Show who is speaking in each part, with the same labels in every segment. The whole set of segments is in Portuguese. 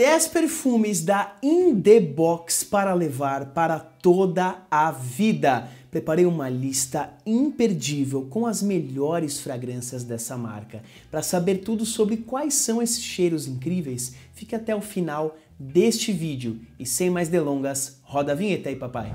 Speaker 1: 10 perfumes da In The Box para levar para toda a vida. Preparei uma lista imperdível com as melhores fragrâncias dessa marca. Para saber tudo sobre quais são esses cheiros incríveis, fique até o final deste vídeo e sem mais delongas, roda a vinheta aí, papai.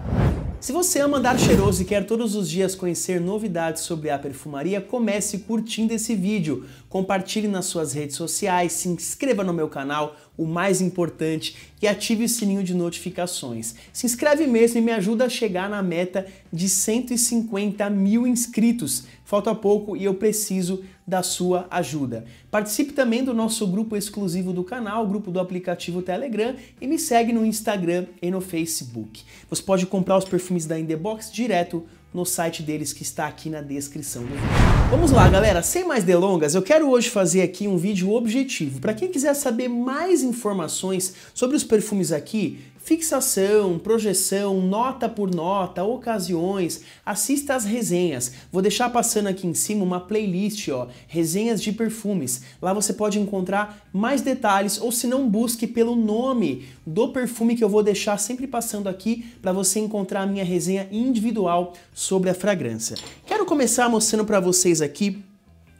Speaker 1: Se você ama andar cheiroso e quer todos os dias conhecer novidades sobre a perfumaria, comece curtindo esse vídeo, compartilhe nas suas redes sociais, se inscreva no meu canal, o mais importante, e ative o sininho de notificações. Se inscreve mesmo e me ajuda a chegar na meta de 150 mil inscritos. Falta pouco e eu preciso da sua ajuda. Participe também do nosso grupo exclusivo do canal, o grupo do aplicativo Telegram, e me segue no Instagram e no Facebook. Você pode comprar os perfumes da Indebox direto no site deles que está aqui na descrição do vídeo. Vamos lá, galera, sem mais delongas, eu quero hoje fazer aqui um vídeo objetivo. Para quem quiser saber mais informações sobre os perfumes aqui, Fixação, projeção, nota por nota, ocasiões, assista às resenhas. Vou deixar passando aqui em cima uma playlist, ó, resenhas de perfumes. Lá você pode encontrar mais detalhes ou se não busque pelo nome do perfume que eu vou deixar sempre passando aqui para você encontrar a minha resenha individual sobre a fragrância. Quero começar mostrando para vocês aqui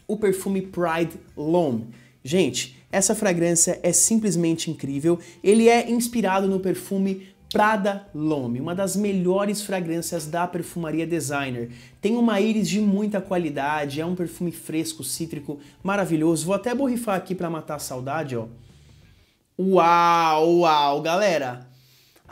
Speaker 1: o perfume Pride Loam. Gente, essa fragrância é simplesmente incrível. Ele é inspirado no perfume Prada L'Homme, uma das melhores fragrâncias da perfumaria designer. Tem uma íris de muita qualidade, é um perfume fresco, cítrico, maravilhoso. Vou até borrifar aqui para matar a saudade, ó. Uau, uau, galera!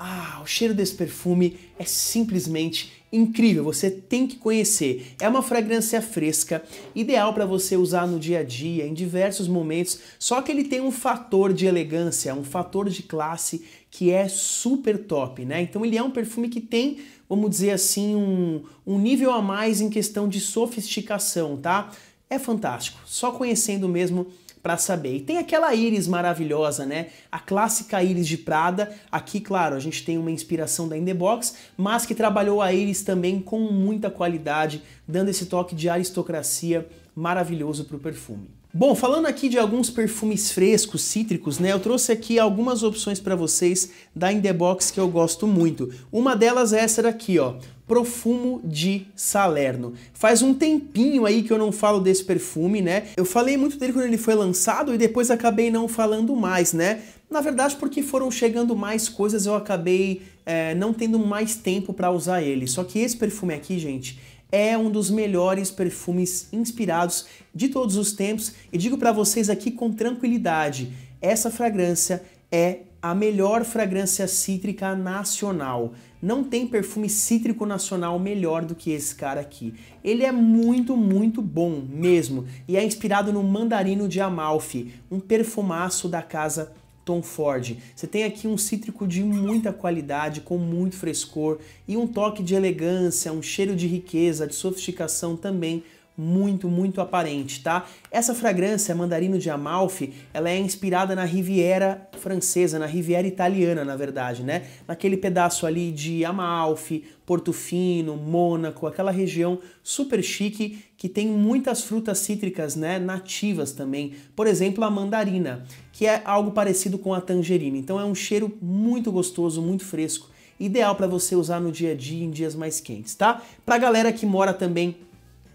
Speaker 1: Ah, o cheiro desse perfume é simplesmente incrível, você tem que conhecer. É uma fragrância fresca, ideal para você usar no dia a dia, em diversos momentos, só que ele tem um fator de elegância, um fator de classe que é super top, né? Então ele é um perfume que tem, vamos dizer assim, um, um nível a mais em questão de sofisticação, tá? É fantástico, só conhecendo mesmo para saber. E tem aquela íris maravilhosa, né? A clássica íris de Prada. Aqui, claro, a gente tem uma inspiração da Indebox, mas que trabalhou a íris também com muita qualidade, dando esse toque de aristocracia maravilhoso para o perfume. Bom, falando aqui de alguns perfumes frescos, cítricos, né? Eu trouxe aqui algumas opções para vocês da In The Box que eu gosto muito. Uma delas é essa daqui, ó. Profumo de Salerno. Faz um tempinho aí que eu não falo desse perfume, né? Eu falei muito dele quando ele foi lançado e depois acabei não falando mais, né? Na verdade, porque foram chegando mais coisas, eu acabei é, não tendo mais tempo para usar ele. Só que esse perfume aqui, gente, é um dos melhores perfumes inspirados de todos os tempos e digo para vocês aqui com tranquilidade, essa fragrância é a melhor fragrância cítrica nacional. Não tem perfume cítrico nacional melhor do que esse cara aqui. Ele é muito, muito bom mesmo e é inspirado no Mandarino de Amalfi, um perfumaço da casa Tom Ford. Você tem aqui um cítrico de muita qualidade, com muito frescor e um toque de elegância, um cheiro de riqueza, de sofisticação também muito, muito aparente, tá? Essa fragrância Mandarino de Amalfi, ela é inspirada na Riviera francesa, na Riviera italiana, na verdade, né? Naquele pedaço ali de Amalfi, Portofino, Mônaco, aquela região super chique que tem muitas frutas cítricas, né, nativas também. Por exemplo, a mandarina, que é algo parecido com a tangerina. Então é um cheiro muito gostoso, muito fresco, ideal para você usar no dia a dia em dias mais quentes, tá? Pra galera que mora também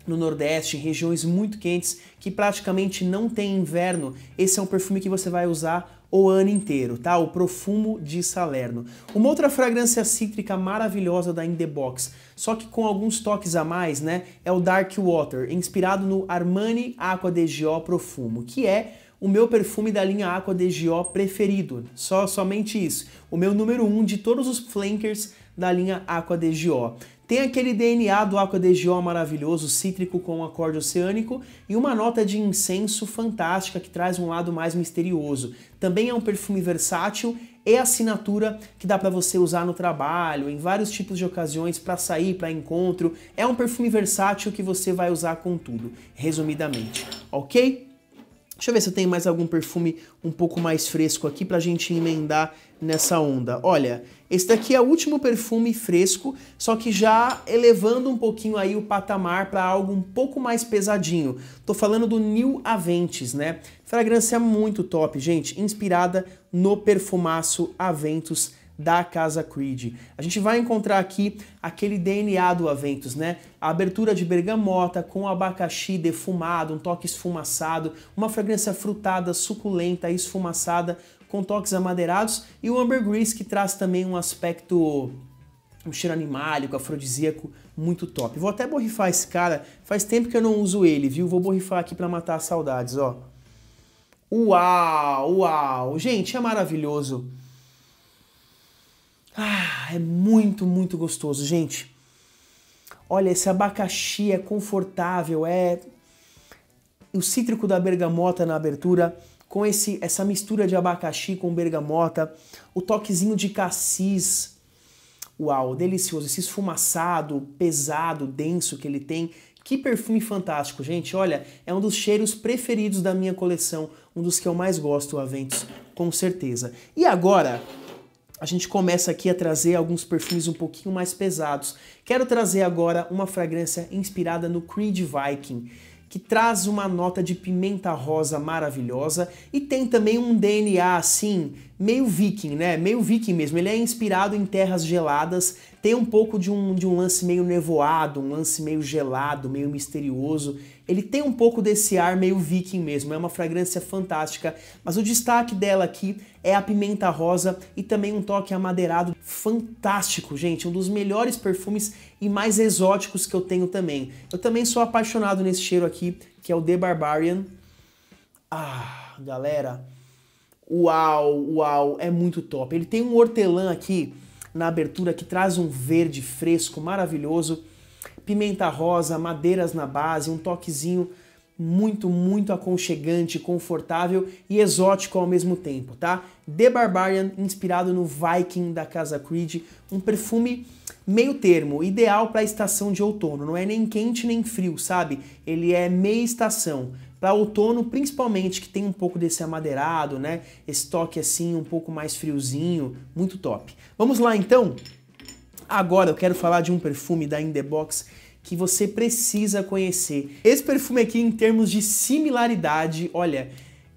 Speaker 1: no Nordeste, em regiões muito quentes que praticamente não tem inverno, esse é um perfume que você vai usar o ano inteiro, tá? O Profumo de Salerno. Uma outra fragrância cítrica maravilhosa da In The Box, só que com alguns toques a mais, né? É o Dark Water, inspirado no Armani Aqua de Gio Profumo, que é o meu perfume da linha Aqua de Gio preferido. Só somente isso. O meu número um de todos os flankers da linha Aqua de Gio. Tem aquele DNA do Gio maravilhoso, cítrico com um acorde oceânico, e uma nota de incenso fantástica que traz um lado mais misterioso. Também é um perfume versátil e assinatura que dá para você usar no trabalho, em vários tipos de ocasiões, para sair, para encontro. É um perfume versátil que você vai usar com tudo, resumidamente, ok? Deixa eu ver se eu tenho mais algum perfume um pouco mais fresco aqui pra gente emendar nessa onda. Olha, esse daqui é o último perfume fresco, só que já elevando um pouquinho aí o patamar para algo um pouco mais pesadinho. Tô falando do New Aventis, né? Fragrância muito top, gente, inspirada no perfumaço Aventus da Casa Creed. A gente vai encontrar aqui aquele DNA do Aventus, né? A abertura de bergamota com abacaxi defumado, um toque esfumaçado, uma fragrância frutada, suculenta, esfumaçada, com toques amadeirados e o ambergris que traz também um aspecto um cheiro animálico, afrodisíaco, muito top. Vou até borrifar esse cara, faz tempo que eu não uso ele, viu? Vou borrifar aqui para matar as saudades, ó. Uau, uau! Gente, é maravilhoso. Ah, é muito, muito gostoso, gente. Olha, esse abacaxi é confortável, é o cítrico da bergamota na abertura, com esse essa mistura de abacaxi com bergamota, o toquezinho de cassis. Uau, delicioso, esse esfumaçado, pesado, denso que ele tem. Que perfume fantástico, gente. Olha, é um dos cheiros preferidos da minha coleção, um dos que eu mais gosto, Aventus, com certeza. E agora, a gente começa aqui a trazer alguns perfumes um pouquinho mais pesados. Quero trazer agora uma fragrância inspirada no Creed Viking, que traz uma nota de pimenta rosa maravilhosa e tem também um DNA assim, meio viking, né? Meio viking mesmo. Ele é inspirado em terras geladas tem um pouco de um, de um lance meio nevoado, um lance meio gelado, meio misterioso. Ele tem um pouco desse ar meio viking mesmo, é uma fragrância fantástica, mas o destaque dela aqui é a pimenta rosa e também um toque amadeirado fantástico, gente, um dos melhores perfumes e mais exóticos que eu tenho também. Eu também sou apaixonado nesse cheiro aqui, que é o The Barbarian. Ah, galera, uau, uau, é muito top. Ele tem um hortelã aqui na abertura que traz um verde fresco maravilhoso, pimenta rosa, madeiras na base, um toquezinho muito, muito aconchegante, confortável e exótico ao mesmo tempo, tá? The Barbarian, inspirado no Viking da Casa Creed, um perfume meio termo, ideal para a estação de outono, não é nem quente nem frio, sabe? Ele é meia estação, para outono, principalmente, que tem um pouco desse amadeirado, né? Esse toque assim, um pouco mais friozinho, muito top. Vamos lá então? Agora eu quero falar de um perfume da In The Box que você precisa conhecer. Esse perfume aqui, em termos de similaridade, olha,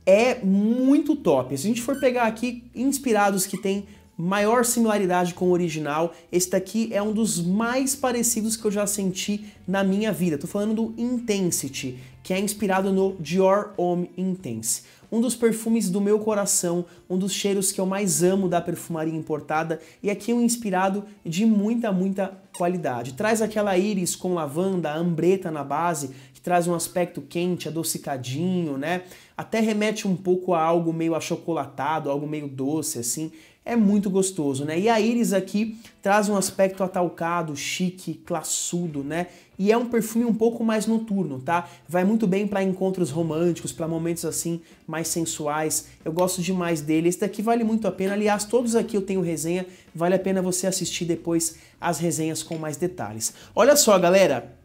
Speaker 1: é muito top. Se a gente for pegar aqui inspirados que tem maior similaridade com o original, esse daqui é um dos mais parecidos que eu já senti na minha vida. Tô falando do Intensity que é inspirado no Dior Homme Intense, um dos perfumes do meu coração, um dos cheiros que eu mais amo da perfumaria importada e é aqui um inspirado de muita, muita qualidade. Traz aquela íris com lavanda, ambreta na base, que traz um aspecto quente, adocicadinho, né? Até remete um pouco a algo meio achocolatado, algo meio doce assim é muito gostoso, né? E a Iris aqui traz um aspecto atalcado, chique, classudo, né? E é um perfume um pouco mais noturno, tá? Vai muito bem para encontros românticos, para momentos assim mais sensuais. Eu gosto demais dele. Esse daqui vale muito a pena. Aliás, todos aqui eu tenho resenha. Vale a pena você assistir depois as resenhas com mais detalhes. Olha só, galera,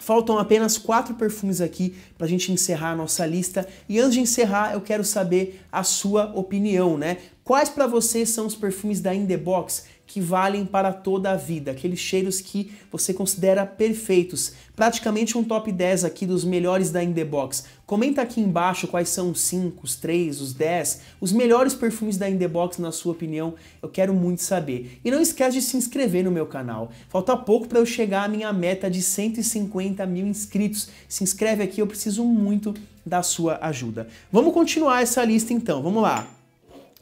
Speaker 1: Faltam apenas quatro perfumes aqui para a gente encerrar a nossa lista. E antes de encerrar, eu quero saber a sua opinião, né? Quais para você são os perfumes da In The Box que valem para toda a vida? Aqueles cheiros que você considera perfeitos. Praticamente um top 10 aqui dos melhores da In The Box. Comenta aqui embaixo quais são os 5, os 3, os 10, os melhores perfumes da In The Box na sua opinião. Eu quero muito saber. E não esquece de se inscrever no meu canal. Falta pouco para eu chegar à minha meta de 150 mil inscritos. Se inscreve aqui, eu preciso muito da sua ajuda. Vamos continuar essa lista então, vamos lá.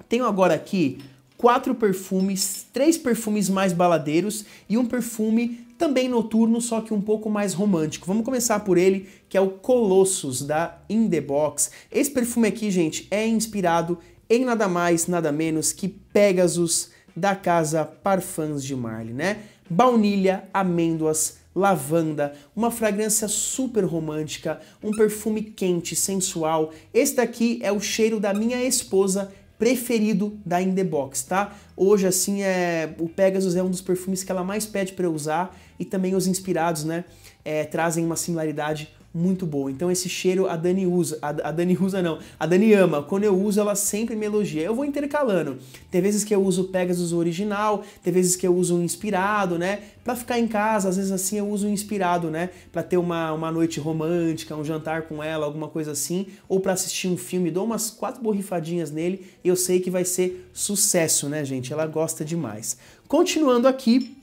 Speaker 1: Tenho agora aqui quatro perfumes, três perfumes mais baladeiros e um perfume também noturno, só que um pouco mais romântico. Vamos começar por ele, que é o Colossus da In The Box. Esse perfume aqui, gente, é inspirado em nada mais, nada menos que Pegasus da casa Parfums de Marly, né? Baunilha, amêndoas, lavanda, uma fragrância super romântica, um perfume quente, sensual. Esse daqui é o cheiro da minha esposa preferido da In The Box, tá? Hoje, assim, é o Pegasus é um dos perfumes que ela mais pede para usar e também os inspirados, né? É, trazem uma similaridade muito boa. Então esse cheiro a Dani usa, a, a, Dani usa não, a Dani ama. Quando eu uso, ela sempre me elogia. Eu vou intercalando. Tem vezes que eu uso Pegasus original, tem vezes que eu uso um inspirado, né? Para ficar em casa, às vezes assim eu uso um inspirado, né? Para ter uma, uma noite romântica, um jantar com ela, alguma coisa assim, ou para assistir um filme, dou umas quatro borrifadinhas nele, e eu sei que vai ser sucesso, né, gente? Ela gosta demais. Continuando aqui,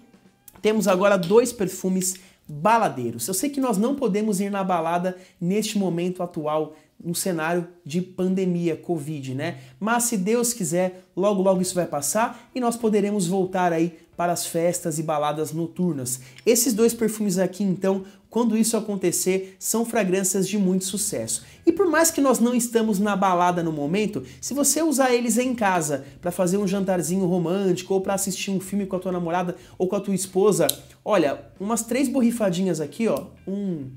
Speaker 1: temos agora dois perfumes baladeiros. Eu sei que nós não podemos ir na balada neste momento atual, no cenário de pandemia, Covid, né? Mas se Deus quiser, logo logo isso vai passar e nós poderemos voltar aí para as festas e baladas noturnas. Esses dois perfumes aqui, então, quando isso acontecer, são fragrâncias de muito sucesso. E por mais que nós não estamos na balada no momento, se você usar eles em casa para fazer um jantarzinho romântico ou para assistir um filme com a tua namorada ou com a tua esposa, olha, umas três borrifadinhas aqui, ó, um,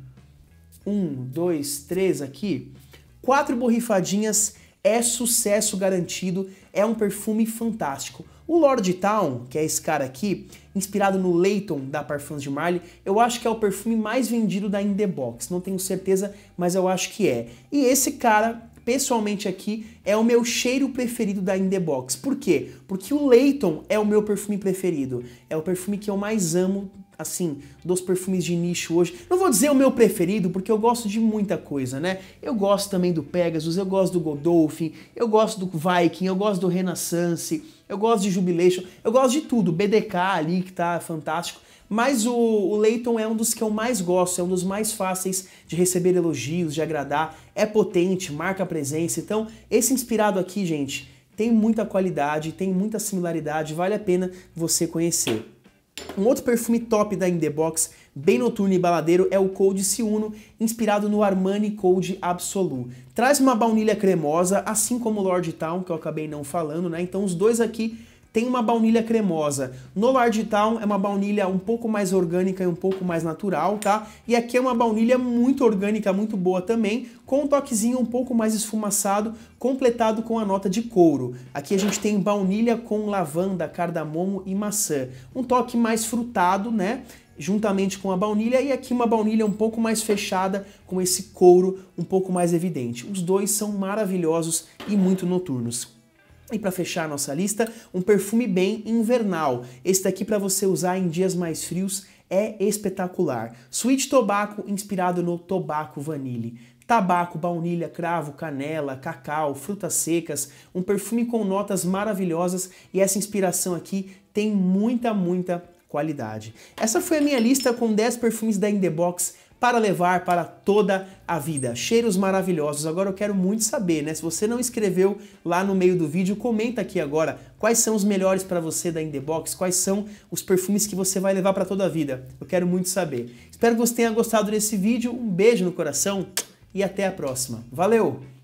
Speaker 1: um, dois, três aqui, quatro borrifadinhas é sucesso garantido, é um perfume fantástico. O Lord Town, que é esse cara aqui, inspirado no Leighton da Parfums de Marley, eu acho que é o perfume mais vendido da In The Box. Não tenho certeza, mas eu acho que é. E esse cara, pessoalmente aqui, é o meu cheiro preferido da In The Box. Por quê? Porque o Leighton é o meu perfume preferido. É o perfume que eu mais amo assim, dos perfumes de nicho hoje. Não vou dizer o meu preferido, porque eu gosto de muita coisa, né? Eu gosto também do Pegasus, eu gosto do Godolphin, eu gosto do Viking, eu gosto do Renaissance, eu gosto de Jubilation, eu gosto de tudo, BDK ali que tá fantástico, mas o, o Leighton é um dos que eu mais gosto, é um dos mais fáceis de receber elogios, de agradar, é potente, marca a presença, então esse inspirado aqui, gente, tem muita qualidade, tem muita similaridade, vale a pena você conhecer. Um outro perfume top da In The Box, bem noturno e baladeiro, é o Code Siuno inspirado no Armani Code Absolu. Traz uma baunilha cremosa, assim como o Lord Town, que eu acabei não falando, né? Então os dois aqui tem uma baunilha cremosa. No Large Town é uma baunilha um pouco mais orgânica e um pouco mais natural, tá? E aqui é uma baunilha muito orgânica, muito boa também, com um toquezinho um pouco mais esfumaçado, completado com a nota de couro. Aqui a gente tem baunilha com lavanda, cardamomo e maçã. Um toque mais frutado, né? juntamente com a baunilha e aqui uma baunilha um pouco mais fechada com esse couro um pouco mais evidente. Os dois são maravilhosos e muito noturnos. E para fechar nossa lista, um perfume bem invernal. Esse daqui para você usar em dias mais frios é espetacular. Sweet Tobacco inspirado no tobaco vanille. Tabaco, baunilha, cravo, canela, cacau, frutas secas, um perfume com notas maravilhosas e essa inspiração aqui tem muita, muita qualidade. Essa foi a minha lista com 10 perfumes da Indebox para levar para toda a vida. Cheiros maravilhosos. Agora eu quero muito saber, né? Se você não escreveu lá no meio do vídeo, comenta aqui agora quais são os melhores para você da Indebox, quais são os perfumes que você vai levar para toda a vida. Eu quero muito saber. Espero que você tenha gostado desse vídeo. Um beijo no coração e até a próxima. Valeu!